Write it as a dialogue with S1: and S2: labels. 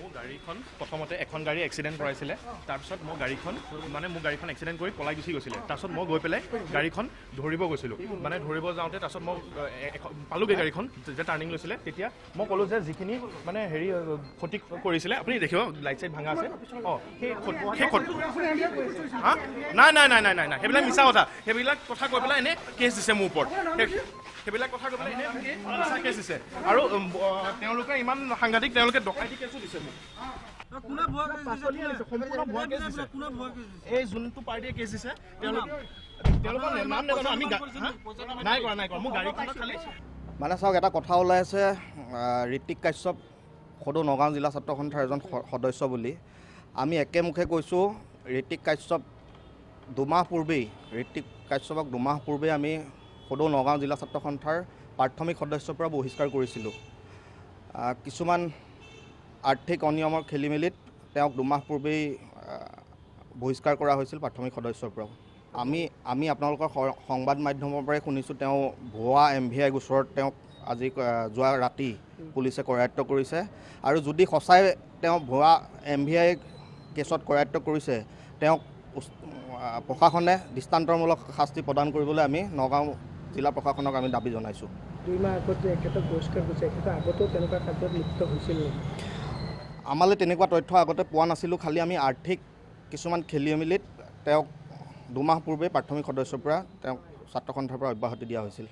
S1: মোৰ গাড়ীখন প্ৰথমতে এখন গাড়ী এক্সিডেণ্ট কৰাইছিলে তাৰপিছত মই গাড়ীখন মানে মোৰ গাড়ীখন এক্সিডেণ্ট কৰি পলাই গুচি গৈছিলে তাৰপিছত মই গৈ পেলাই গাড়ীখন ধৰিব গৈছিলোঁ মানে ধৰিব যাওঁতে তাৰপিছত মই পালোঁগৈ গাড়ীখন যেতিয়া টাৰ্ণিং লৈছিলে তেতিয়া মই ক'লোঁ যে যিখিনি মানে হেৰি ক্ষতি কৰিছিলে আপুনি দেখিব লাইট চাইট ভাঙা আছে অঁ নাই নাই নাই নাই নাই নাই সেইবিলাক মিছা কথা সেইবিলাক কথা কৈ পেলাই এনেই কেছ দিছে মোৰ ওপৰত সেইবিলাক কথা গৈ পেলাই দিছে আৰু তেওঁলোকে ইমান সাংঘাতিক তেওঁলোকে ডকাইটি কেছো দিছে এই যোনটো পাৰ্টীয়ে কেছ দিছে তেওঁলোকে
S2: মানে চাওক এটা কথা ওলাই আছে ঋত্বিক কাশ্যপ সদৌ নগাঁও জিলা ছাত্ৰ সন্থাৰ এজন সদস্য বুলি আমি একেমুখে কৈছোঁ ঋত্বিক কাশ্যপ দুমাহ পূৰ্বেই ঋত্বিক কাশ্যপক দুমাহ পূৰ্বেই আমি সদৌ নগাঁও জিলা ছাত্ৰ সন্থাৰ প্ৰাথমিক সদস্যৰ পৰা বহিষ্কাৰ কৰিছিলোঁ কিছুমান আৰ্থিক অনিয়মৰ খেলি মেলিত তেওঁক দুমাহ পূৰ্বেই বহিষ্কাৰ কৰা হৈছিল প্ৰাথমিক সদস্যৰ পৰাও আমি আমি আপোনালোকৰ সংবাদ মাধ্যমৰ পৰাই শুনিছোঁ তেওঁ ভুৱা এম ভি আই গোচৰত তেওঁক আজি যোৱা ৰাতি পুলিচে কৰায়ত্ব কৰিছে আৰু যদি সঁচাই তেওঁ ভুৱা এম ভি আই কেছত কৰায়ত্ব কৰিছে তেওঁক প্ৰশাসনে দৃষ্টান্তমূলক শাস্তি প্ৰদান কৰিবলৈ আমি নগাঁও জিলা প্ৰশাসনক আমি দাবী জনাইছোঁ দুই মাহ লিপ্ত হৈছিল আমালৈ তেনেকুৱা তথ্য আগতে পোৱা নাছিলোঁ খালি আমি আৰ্থিক কিছুমান খেলি মেলিত তেওঁক দুমাহ পূৰ্বে প্ৰাথমিক সদস্যৰ পৰা তেওঁক ছাত্ৰ সন্থাৰ পৰা অব্যাহতি দিয়া হৈছিল